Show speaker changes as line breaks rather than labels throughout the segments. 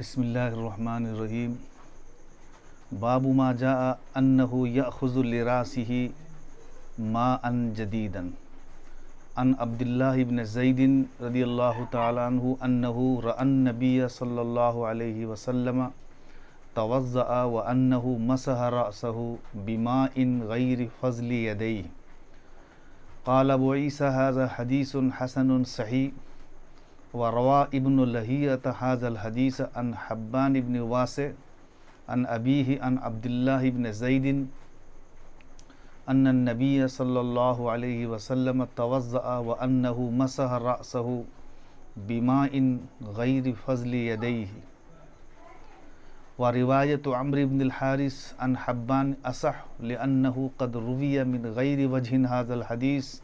बसमीम बाबू मा जा अन्नहु यखुज़ुलरासी मा अन जदीदन अन अब्दुल्ला इबन ज़ैदिन रदी अल्लाह तु अन्नहु रन नबी सल्ला वसलम तवज़ व अन्नहु मसहरासहु बिमा इन गैर फ़ज़ल यदई कालबईसा हदीस हसन सही وروى ابن لهية هذا الحديث عن حبان بن واسع عن أبيه عن عبد الله بن زيد أن النبي صلى الله عليه وسلم توضأ وأنه مسح رأسه بماء غير فضل يديه ورواية عمرو بن الحارث عن حبان أصح لأنه قد روي من غير وجه هذا الحديث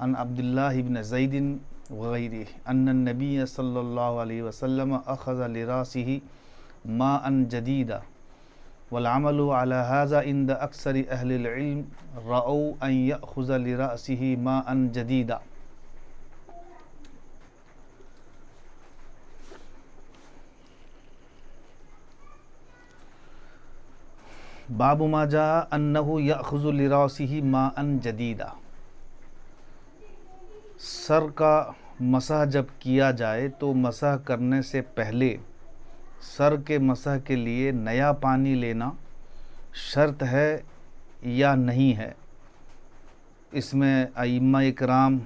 عن عبد الله بن زيد وغيره أن النبي صلى الله عليه وسلم أخذ لراسه ماء جديدا والعمل على هذا عند أكثر أهل العلم رأوا أن يأخذ لرأسه ماء جديدا باب ما جاء أنه يأخذ لرأسه ماء جديدا सर का मसाह जब किया जाए तो मसह करने से पहले सर के मसाह के लिए नया पानी लेना शर्त है या नहीं है इसमें आइमा इकराम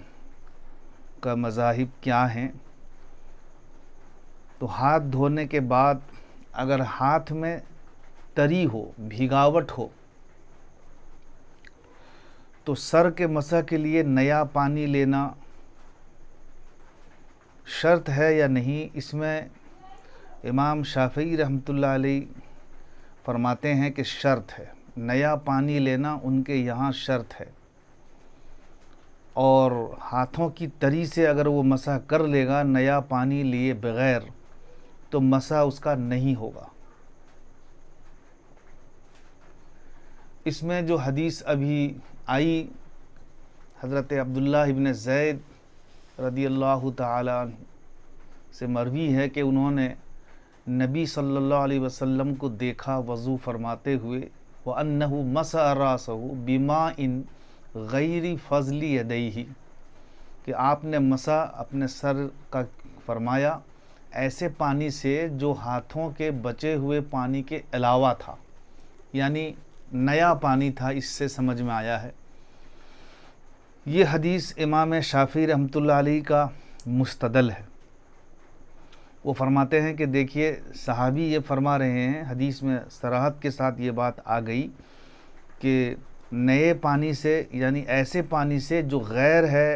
का मजाहिब क्या हैं तो हाथ धोने के बाद अगर हाथ में तरी हो भिगावट हो तो सर के मसह के लिए नया पानी लेना शर्त है या नहीं इसमें इमाम शाफी रहमतुल्लाह फरमाते हैं कि शर्त है नया पानी लेना उनके यहाँ शर्त है और हाथों की तरी से अगर वो मसा कर लेगा नया पानी लिए बगैर तो मसा उसका नहीं होगा इसमें जो हदीस अभी आई हज़रत अब्दुल्ला इबन जैद रदी अल्लाह तरवी है कि उन्होंने नबी सल्लल्लाहु अलैहि वसल्लम को देखा वज़ू फरमाते हुए व अनहु मसरासहु बीमा इन गैरी फजली अदई कि आपने मसा अपने सर का फरमाया ऐसे पानी से जो हाथों के बचे हुए पानी के अलावा था यानी नया पानी था इससे समझ में आया है ये हदीस इमाम शाफी रहमत अली का मुस्तदल है वो फरमाते हैं कि देखिए सहाबी ये फरमा रहे हैं हदीस में सराहत के साथ ये बात आ गई कि नए पानी से यानी ऐसे पानी से जो गैर है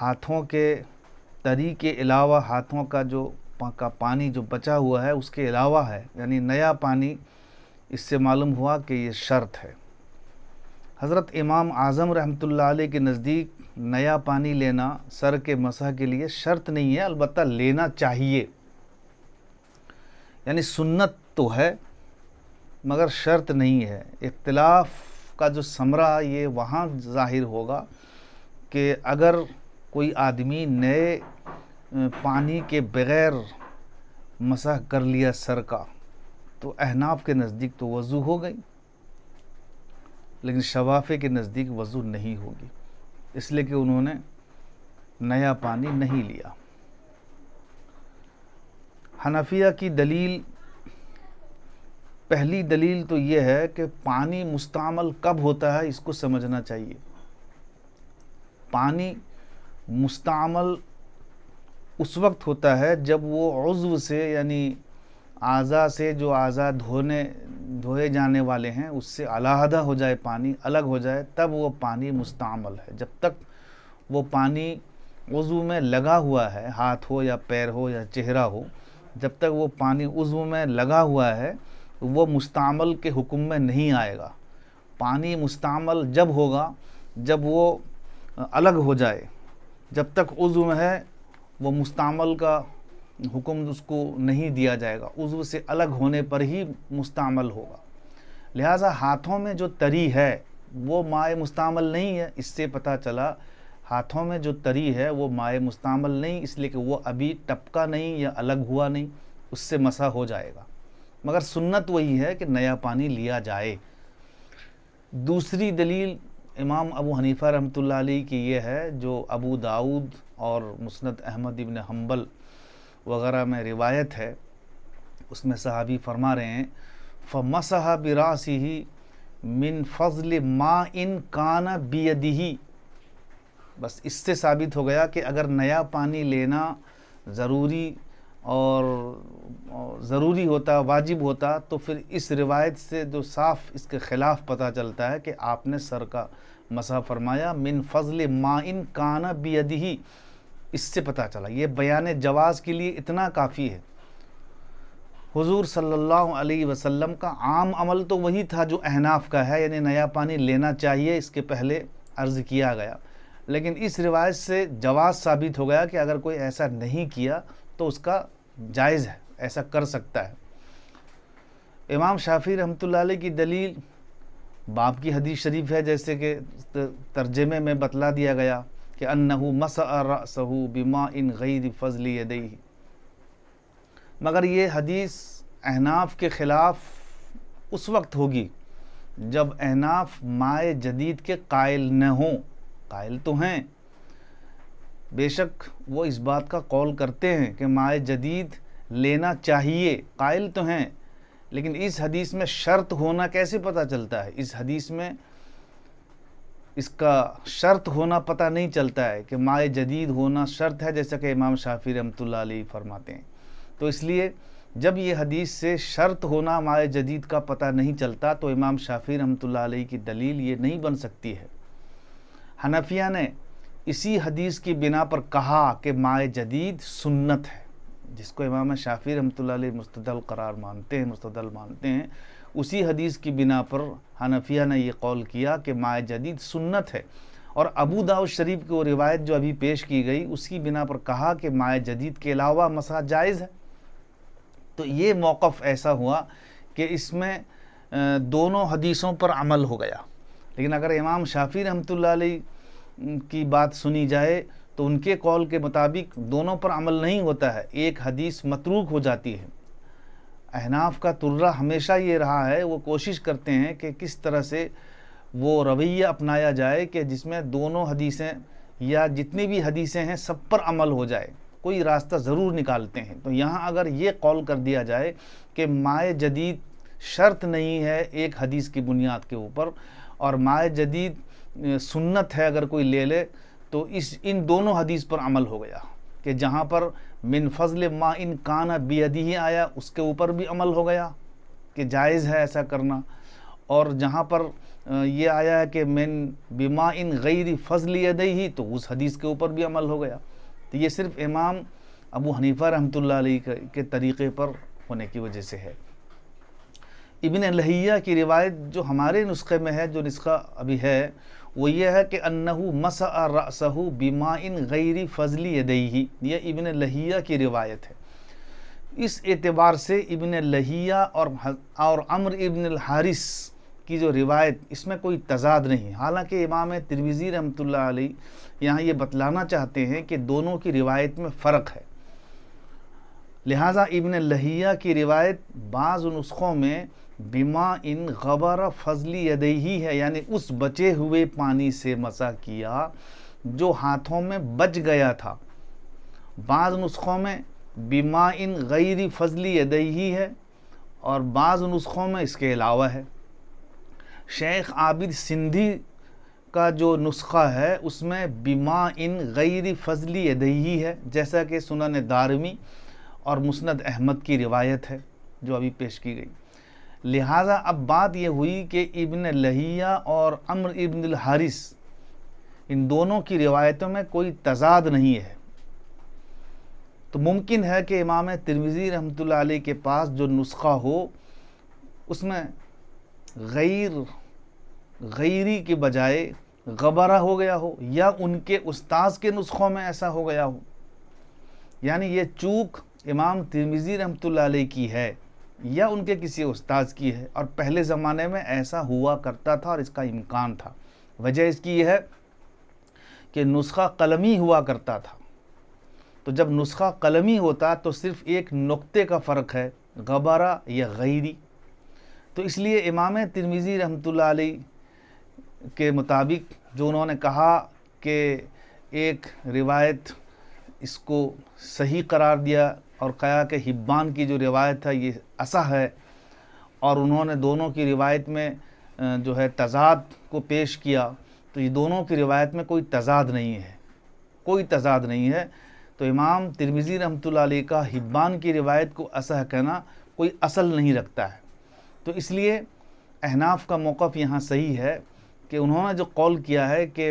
हाथों के तरी के अलावा हाथों का जो का पानी जो बचा हुआ है उसके अलावा है यानी नया पानी इससे मालूम हुआ कि ये शर्त है हज़रत इमाम आज़म रहमतुल्लाह अलैह के नज़दीक नया पानी लेना सर के मसह के लिए शर्त नहीं है अलबत् लेना चाहिए यानी सुन्नत तो है मगर शर्त नहीं है इख्तलाफ का जो समरा ये वहाँ ज़ाहिर होगा कि अगर कोई आदमी नए पानी के बग़ैर मसह कर लिया सर का तो अहनाफ के नज़दीक तो वज़ू हो गई लेकिन शवाफ़े के नज़दीक वज़ू नहीं होगी इसलिए कि उन्होंने नया पानी नहीं लिया हनफिया की दलील पहली दलील तो यह है कि पानी मुस्तमल कब होता है इसको समझना चाहिए पानी मुस्तमल उस वक्त होता है जब वो उज्व से यानी आज़ा से जो आज़ा धोने धोए जाने वाले हैं उससे अलहदा हो जाए पानी अलग हो जाए तब वो पानी मुस्तमल है जब तक वो पानी वज़ू में लगा हुआ है हाथ हो या पैर हो या चेहरा हो जब तक वो पानी वज़ू में लगा हुआ है वो मुस्तमल के हुक्म में नहीं आएगा पानी मुस्तमल जब होगा जब वो अलग हो जाए जब तक उज़्म है वो मुस्तमल का हुक्म उसको नहीं दिया जाएगा उज्व से अलग होने पर ही मुस्तमल होगा लिहाजा हाथों में जो तरी है वो माए मुस्तमल नहीं है इससे पता चला हाथों में जो तरी है वो माए मुस्तमल नहीं इसलिए कि वो अभी टपका नहीं या अलग हुआ नहीं उससे मसा हो जाएगा मगर सुन्नत वही है कि नया पानी लिया जाए दूसरी दलील इमाम अबू हनीफ़ा रहमतुल्लाह की ये है जो अबू दाऊद और मुस्नद अहमद इबन हम्बल वगैरह में रिवायत है उसमें सहाबी फरमा रहे हैं फ़मसहा बिरासी ही मिन फजल मा इन कान बियदी बस इससे साबित हो गया कि अगर नया पानी लेना ज़रूरी और ज़रूरी होता वाजिब होता तो फिर इस रिवायत से जो साफ़ इसके ख़िलाफ़ पता चलता है कि आपने सर का मसा फरमाया मिन फजल मा इन कान बियदी इससे पता चला ये बयान जवाज़ के लिए इतना काफ़ी है हुजूर सल्लल्लाहु अलैहि वसल्लम का आम अमल तो वही था जो अहनाफ का है यानी नया पानी लेना चाहिए इसके पहले अर्ज़ किया गया लेकिन इस रिवायत से जवाज़ साबित हो गया कि अगर कोई ऐसा नहीं किया तो उसका जायज़ है ऐसा कर सकता है इमाम शाफी रहमत की दलील बाप की हदीस शरीफ है जैसे कि तर्जमे में बतला दिया गया कि अन्नहू मसहू बिमा इन गैर फजल यदई मगर ये हदीस अहनाफ के ख़िलाफ़ उस वक्त होगी जब अहनाफ माए जदीद के कायल न हों कायल तो हैं बेशक वो इस बात का कौल करते हैं कि माए जदीद लेना चाहिए कायल तो हैं लेकिन इस हदीस में शर्त होना कैसे पता चलता है इस हदीस में इसका शर्त होना पता नहीं चलता है कि माए जदीद होना शर्त है जैसा कि इमाम शाफी रमतुल्ला फरमाते हैं तो इसलिए जब ये हदीस से शर्त होना माए जदीद का पता नहीं चलता तो इमाम शाफी लाई की दलील ये नहीं बन सकती है हनफिया ने इसी हदीस की बिना पर कहा कि माए जदीद सुन्नत है जिसको इमाम शाफी लाई मुस्तदल करार मानते हैं मुस्तदल मानते हैं उसी हदीस की बिना पर हनफिया ने यह कौल किया कि माए जदीद सुन्नत है और अबू दाऊद शरीफ की वो रिवायत जो अभी पेश की गई उसकी बिना पर कहा कि माए जदीद के अलावा मसा जायज़ है तो ये मौक़ ऐसा हुआ कि इसमें दोनों हदीसों पर अमल हो गया लेकिन अगर इमाम शाफी रहमत की बात सुनी जाए तो उनके कॉल के मुताबिक दोनों पर अमल नहीं होता है एक हदीस मतरूक हो जाती है अहनाफ का तुर्रा हमेशा ये रहा है वो कोशिश करते हैं कि किस तरह से वो रवैया अपनाया जाए कि जिसमें दोनों हदीसें या जितनी भी हदीसें हैं सब पर अमल हो जाए कोई रास्ता ज़रूर निकालते हैं तो यहाँ अगर ये कॉल कर दिया जाए कि माए जदीद शर्त नहीं है एक हदीस की बुनियाद के ऊपर और माए जदीद सुन्नत है अगर कोई ले ले तो इस इन दोनों हदीस पर अमल हो गया कि जहाँ पर मिन फजल माँ इन काना बेदी ही आया उसके ऊपर भी अमल हो गया कि जायज़ है ऐसा करना और जहाँ पर ये आया है कि मिन बिमा इन गैर फजल यदई ही तो उस हदीस के ऊपर भी अमल हो गया तो ये सिर्फ इमाम अबू हनीफ़ा रहमतुल्लाह के तरीक़े पर होने की वजह से है इबन लहिया की रिवायत जो हमारे नुस्खे में है जो नुस्खा अभी है वो ये है कि अन्नहू मस रसहू बीमा इन गैरी फजली यदई यह इबन लहिया की रिवायत है इस एतबार से इबन लहिया और और अमर इबन हारिस की जो रिवायत इसमें कोई तजाद नहीं हालांकि इमाम तिरविज़ी रहमतुल्लाह अलैह यहाँ ये बतलाना चाहते हैं कि दोनों की रिवायत में फ़र्क है लिहाजा इबन लहिया की रिवायत बाज़ नुस्खों में बीमा इन गबर फजली यदही है यानी उस बचे हुए पानी से मसा किया जो हाथों में बच गया था बाज़ नुस्खों में बीमा इन गैरी फजली यदही है और बाज़ नुस्खों में इसके अलावा है शेख आबिद सिंधी का जो नुस्खा है उसमें बीमा इन गैरी फजली यदही है जैसा कि सुनन दारमी और मुस्ंद अहमद की रिवायत है जो अभी पेश की गई लिहाजा अब बात यह हुई कि इबन लहिया और अम्र इब्न हारिस इन दोनों की रिवायतों में कोई तजाद नहीं है तो मुमकिन है कि इमाम तिरमिज़ी रहमत के पास जो नुस्खा हो उसमें गैर गैरी के बजाय गबरा हो गया हो या उनके उस्ताद के नुस्खों में ऐसा हो गया हो यानी ये चूक इमाम तिरमिज़ी रहमत की है या उनके किसी उस्ताद की है और पहले ज़माने में ऐसा हुआ करता था और इसका इम्कान था वजह इसकी यह है कि नुस्खा कलमी हुआ करता था तो जब नुस्खा कलमी होता तो सिर्फ़ एक नुक्ते का फ़र्क है गबारा या गैरी तो इसलिए इमाम तिरमिज़ी रहमत के मुताबिक जो उन्होंने कहा कि एक रिवायत इसको सही करार दिया और कया के हिब्बान की जो रिवायत है ये असा है और उन्होंने दोनों की रिवायत में जो है तजाद को पेश किया तो ये दोनों की रिवायत में कोई तजाद नहीं है कोई तजाद नहीं है तो इमाम तिरमिज़ी रहमत का हिब्बान की रिवायत को असह कहना कोई असल नहीं रखता है तो इसलिए अहनाफ का मौक़ यहाँ सही है कि उन्होंने जो कॉल किया है कि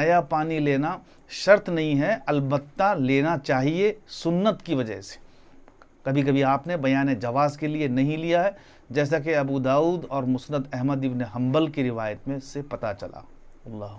नया पानी लेना शर्त नहीं है अलबत्ता लेना चाहिए सुन्नत की वजह से कभी कभी आपने बयान जवाज़ के लिए नहीं लिया है जैसा कि अबू दाऊद और मुसनद अहमद इबन हम्बल की रिवायत में से पता चला अल्लाह